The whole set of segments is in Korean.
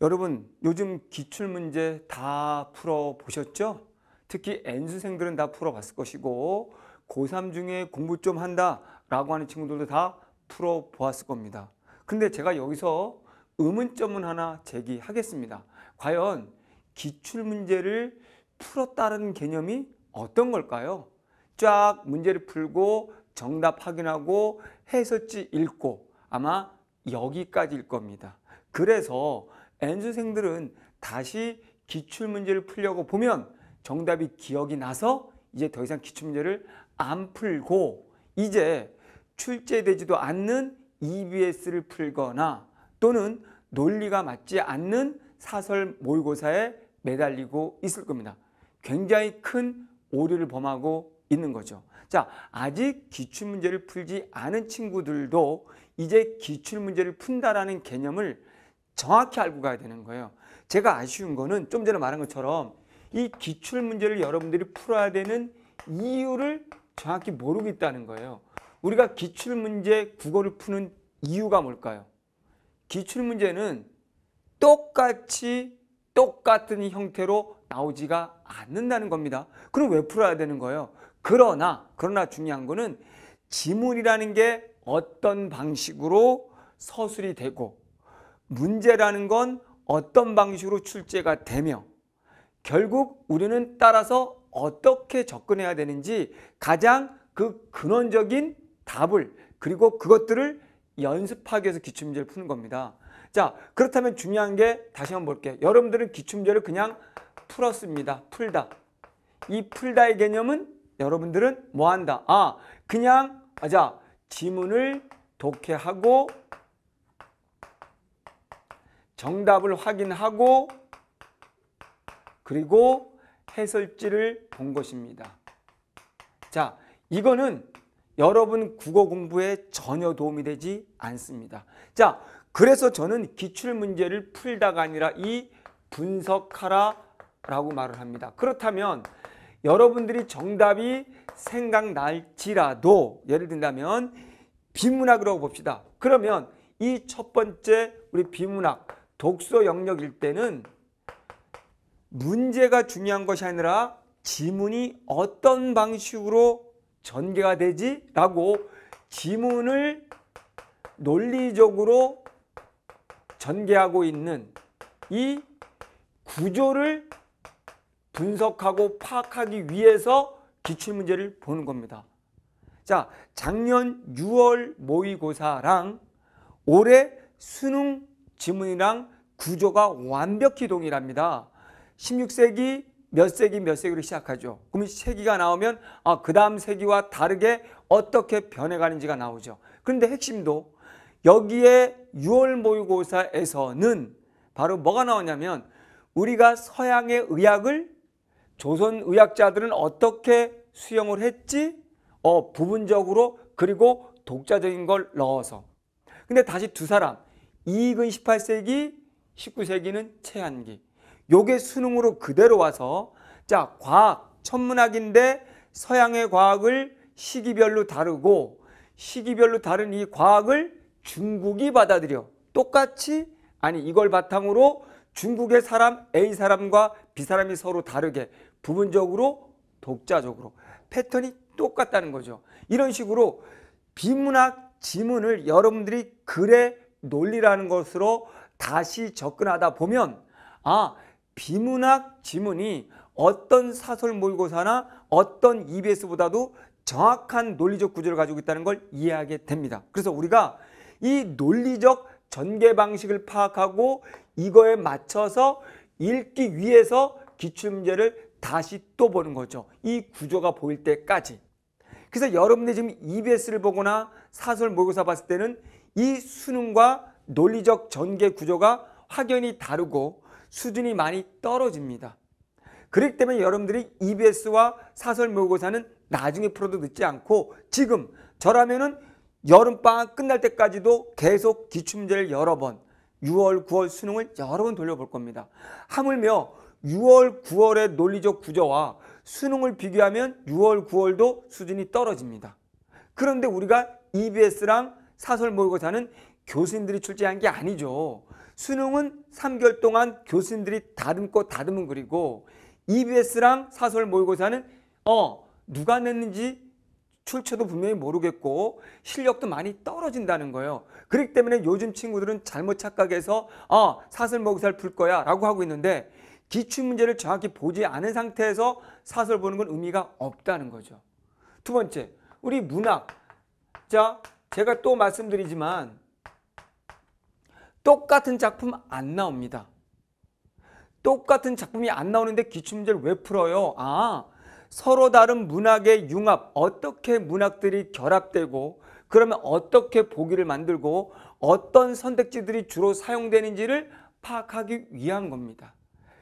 여러분 요즘 기출문제 다 풀어보셨죠? 특히 N수생들은 다 풀어봤을 것이고 고3 중에 공부 좀 한다 라고 하는 친구들도 다 풀어보았을 겁니다. 근데 제가 여기서 의문점은 하나 제기하겠습니다. 과연 기출문제를 풀었다는 개념이 어떤 걸까요? 쫙 문제를 풀고 정답 확인하고 해설지 읽고 아마 여기까지일 겁니다. 그래서 N수생들은 다시 기출문제를 풀려고 보면 정답이 기억이 나서 이제 더 이상 기출문제를 안 풀고 이제 출제되지도 않는 EBS를 풀거나 또는 논리가 맞지 않는 사설 모의고사에 매달리고 있을 겁니다. 굉장히 큰 오류를 범하고 있는 거죠. 자, 아직 기출문제를 풀지 않은 친구들도 이제 기출문제를 푼다라는 개념을 정확히 알고 가야 되는 거예요. 제가 아쉬운 거는 좀 전에 말한 것처럼 이 기출 문제를 여러분들이 풀어야 되는 이유를 정확히 모르고 있다는 거예요. 우리가 기출 문제 국어를 푸는 이유가 뭘까요? 기출 문제는 똑같이 똑같은 형태로 나오지가 않는다는 겁니다. 그럼 왜 풀어야 되는 거예요? 그러나 그러나 중요한 거는 지문이라는 게 어떤 방식으로 서술이 되고 문제라는 건 어떤 방식으로 출제가 되며 결국 우리는 따라서 어떻게 접근해야 되는지 가장 그 근원적인 답을 그리고 그것들을 연습하기 위해서 기출문제를 푸는 겁니다. 자 그렇다면 중요한 게 다시 한번 볼게요. 여러분들은 기출문제를 그냥 풀었습니다. 풀다. 이 풀다의 개념은 여러분들은 뭐한다? 아 그냥 아, 자 지문을 독해하고 정답을 확인하고 그리고 해설지를 본 것입니다. 자, 이거는 여러분 국어 공부에 전혀 도움이 되지 않습니다. 자, 그래서 저는 기출문제를 풀다가 아니라 이 분석하라 라고 말을 합니다. 그렇다면 여러분들이 정답이 생각날지라도 예를 든다면 비문학이라고 봅시다. 그러면 이 첫 번째 우리 비문학 독서 영역일 때는 문제가 중요한 것이 아니라 지문이 어떤 방식으로 전개가 되지? 라고 지문을 논리적으로 전개하고 있는 이 구조를 분석하고 파악하기 위해서 기출문제를 보는 겁니다. 자, 작년 6월 모의고사랑 올해 수능 지문이랑 구조가 완벽히 동일합니다. 16세기 몇 세기 몇 세기로 시작하죠. 그럼 세기가 나오면 아, 그 다음 세기와 다르게 어떻게 변해가는지가 나오죠. 그런데 핵심도 여기에 6월 모의고사에서는 바로 뭐가 나오냐면 우리가 서양의 의학을 조선 의학자들은 어떻게 수용을 했지? 어, 부분적으로 그리고 독자적인 걸 넣어서. 근데 다시 두 사람 이익은 18세기, 19세기는 최한기. 요게 수능으로 그대로 와서 자, 과학, 천문학인데 서양의 과학을 시기별로 다르고 시기별로 다른 이 과학을 중국이 받아들여. 똑같이 아니 이걸 바탕으로 중국의 사람 A 사람과 B 사람이 서로 다르게 부분적으로 독자적으로 패턴이 똑같다는 거죠. 이런 식으로 비문학 지문을 여러분들이 글에 논리라는 것으로 다시 접근하다 보면 아 비문학 지문이 어떤 사설 모의고사나 어떤 EBS보다도 정확한 논리적 구조를 가지고 있다는 걸 이해하게 됩니다. 그래서 우리가 이 논리적 전개 방식을 파악하고 이거에 맞춰서 읽기 위해서 기출문제를 다시 또 보는 거죠. 이 구조가 보일 때까지. 그래서 여러분들이 지금 EBS를 보거나 사설 모의고사 봤을 때는 이 수능과 논리적 전개 구조가 확연히 다르고 수준이 많이 떨어집니다. 그렇기 때문에 여러분들이 EBS와 사설 모의고사는 나중에 풀어도 늦지 않고 지금 저라면 은 여름방학 끝날 때까지도 계속 기출문제를 여러 번 6월, 9월 수능을 여러 번 돌려볼 겁니다. 하물며 6월, 9월의 논리적 구조와 수능을 비교하면 6월, 9월도 수준이 떨어집니다. 그런데 우리가 EBS랑 사설 모의고사는 교수님들이 출제한 게 아니죠. 수능은 3개월 동안 교수님들이 다듬고 다듬은 그리고 EBS랑 사설 모의고사는 어 누가 냈는지 출처도 분명히 모르겠고 실력도 많이 떨어진다는 거예요. 그렇기 때문에 요즘 친구들은 잘못 착각해서 아 사설 모의고사를 풀 거야 라고 하고 있는데 기출문제를 정확히 보지 않은 상태에서 사설 보는 건 의미가 없다는 거죠. 두 번째 우리 문학 자 제가 또 말씀드리지만 똑같은 작품 안 나옵니다. 똑같은 작품이 안 나오는데 기출문제를 왜 풀어요? 아, 서로 다른 문학의 융합, 어떻게 문학들이 결합되고 그러면 어떻게 보기를 만들고 어떤 선택지들이 주로 사용되는지를 파악하기 위한 겁니다.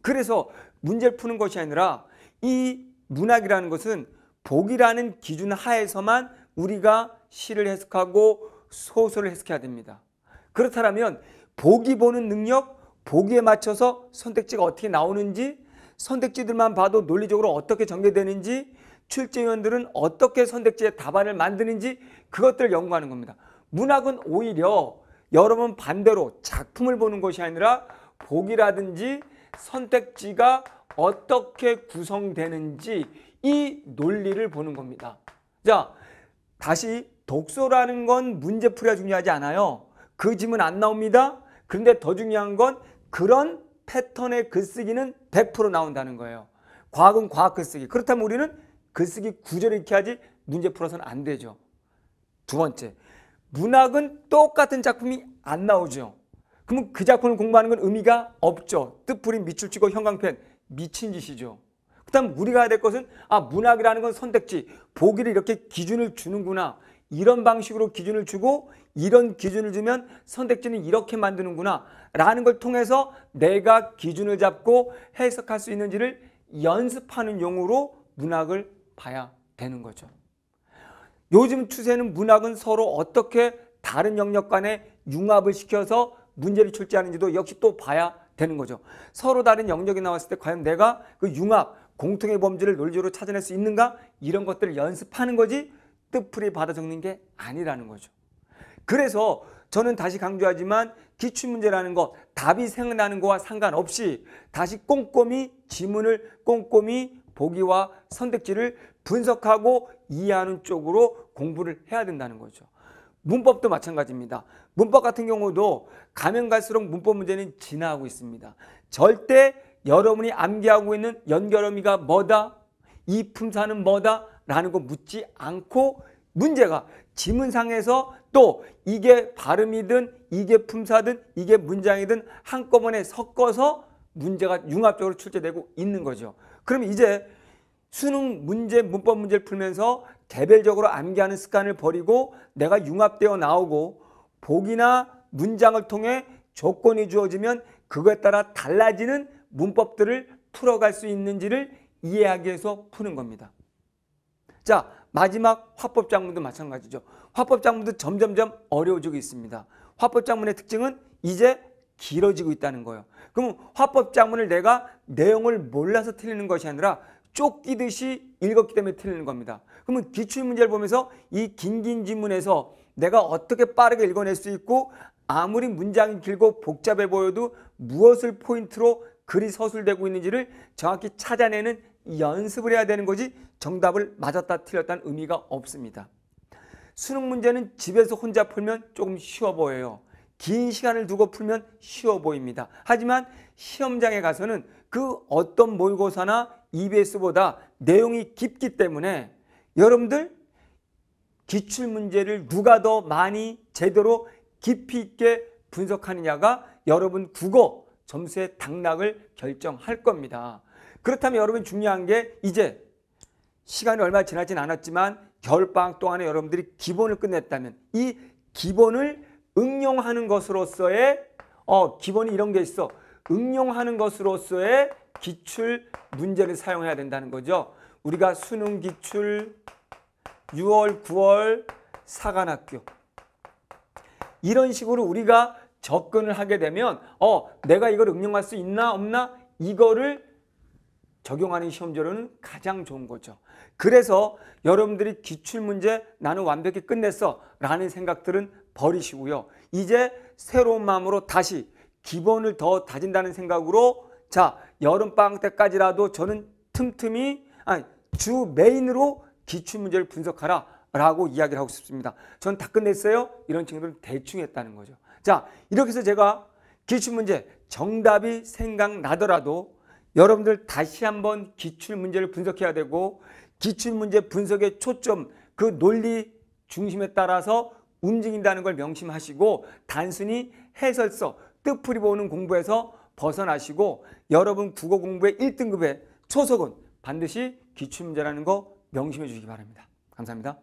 그래서 문제를 푸는 것이 아니라 이 문학이라는 것은 보기라는 기준 하에서만 우리가 시를 해석하고 소설을 해석해야 됩니다. 그렇다면 보기 보는 능력, 보기에 맞춰서 선택지가 어떻게 나오는지, 선택지들만 봐도 논리적으로 어떻게 전개되는지, 출제위원들은 어떻게 선택지의 답안을 만드는지 그것들을 연구하는 겁니다. 문학은 오히려 여러분 반대로 작품을 보는 것이 아니라 보기라든지 선택지가 어떻게 구성되는지 이 논리를 보는 겁니다. 자, 다시 독서라는건 문제풀이가 중요하지 않아요. 그 짐은 안 나옵니다. 그런데 더 중요한 건 그런 패턴의 글쓰기는 100% 나온다는 거예요. 과학은 과학 글쓰기. 그렇다면 우리는 글쓰기 구절을 익혀야지 문제 풀어서는 안 되죠. 두 번째, 문학은 똑같은 작품이 안 나오죠. 그러면 그 작품을 공부하는 건 의미가 없죠. 뜻풀이 밑줄 치고 형광펜 미친 짓이죠. 그다음 우리가 해야 될 것은 아 문학이라는 건 선택지 보기를 이렇게 기준을 주는구나 이런 방식으로 기준을 주고 이런 기준을 주면 선택지는 이렇게 만드는구나 라는 걸 통해서 내가 기준을 잡고 해석할 수 있는지를 연습하는 용으로 문학을 봐야 되는 거죠. 요즘 추세는 문학은 서로 어떻게 다른 영역 간에 융합을 시켜서 문제를 출제하는지도 역시 또 봐야 되는 거죠. 서로 다른 영역이 나왔을 때 과연 내가 그 융합, 공통의 범죄를 논리로 적으 찾아낼 수 있는가? 이런 것들을 연습하는 거지 뜻풀이 받아 적는 게 아니라는 거죠. 그래서 저는 다시 강조하지만 기출문제라는 것, 답이 생각나는 것과 상관없이 다시 꼼꼼히 지문을 꼼꼼히 보기와 선택지를 분석하고 이해하는 쪽으로 공부를 해야 된다는 거죠. 문법도 마찬가지입니다. 문법 같은 경우도 가면 갈수록 문법 문제는 진화하고 있습니다. 절대 여러분이 암기하고 있는 연결어미가 뭐다? 이 품사는 뭐다? 라는 거 묻지 않고 문제가 지문상에서 또 이게 발음이든 이게 품사든 이게 문장이든 한꺼번에 섞어서 문제가 융합적으로 출제되고 있는 거죠. 그럼 이제 수능 문제, 문법 문제를 풀면서 개별적으로 암기하는 습관을 버리고 내가 융합되어 나오고 보기나 문장을 통해 조건이 주어지면 그거에 따라 달라지는 문법들을 풀어갈 수 있는지를 이해하기 위해서 푸는 겁니다. 자, 마지막 화법장문도 마찬가지죠. 화법장문도 점점점 어려워지고 있습니다. 화법장문의 특징은 이제 길어지고 있다는 거예요. 그럼 화법장문을 내가 내용을 몰라서 틀리는 것이 아니라 쫓기듯이 읽었기 때문에 틀리는 겁니다. 그러면 기출문제를 보면서 이 긴긴 지문에서 내가 어떻게 빠르게 읽어낼 수 있고 아무리 문장이 길고 복잡해 보여도 무엇을 포인트로 글이 서술되고 있는지를 정확히 찾아내는 연습을 해야 되는 거지 정답을 맞았다 틀렸다는 의미가 없습니다. 수능 문제는 집에서 혼자 풀면 조금 쉬워 보여요. 긴 시간을 두고 풀면 쉬워 보입니다. 하지만 시험장에 가서는 그 어떤 모의고사나 EBS보다 내용이 깊기 때문에 여러분들 기출문제를 누가 더 많이 제대로 깊이 있게 분석하느냐가 여러분 국어 점수의 당락을 결정할 겁니다. 그렇다면 여러분 중요한 게 이제 시간이 얼마 지나진 않았지만 겨울방학 동안에 여러분들이 기본을 끝냈다면 이 기본을 응용하는 것으로서의 어 기본이 이런 게 있어 응용하는 것으로서의 기출 문제를 사용해야 된다는 거죠. 우리가 수능 기출 6월 9월 사관학교 이런 식으로 우리가 접근을 하게 되면 어 내가 이걸 응용할 수 있나 없나 이거를 적용하는 시험제로는 가장 좋은 거죠. 그래서 여러분들이 기출문제 나는 완벽히 끝냈어 라는 생각들은 버리시고요. 이제 새로운 마음으로 다시 기본을 더 다진다는 생각으로 자 여름방학 때까지라도 저는 틈틈이 아니 주 메인으로 기출문제를 분석하라 라고 이야기를 하고 싶습니다. 전 다 끝냈어요. 이런 친구들은 대충 했다는 거죠. 자 이렇게 해서 제가 기출문제 정답이 생각나더라도 여러분들 다시 한번 기출 문제를 분석해야 되고 기출 문제 분석의 초점 그 논리 중심에 따라서 움직인다는 걸 명심하시고 단순히 해설서 뜻풀이 보는 공부에서 벗어나시고 여러분 국어 공부의 1등급의 초석은 반드시 기출 문제라는 거 명심해 주시기 바랍니다. 감사합니다.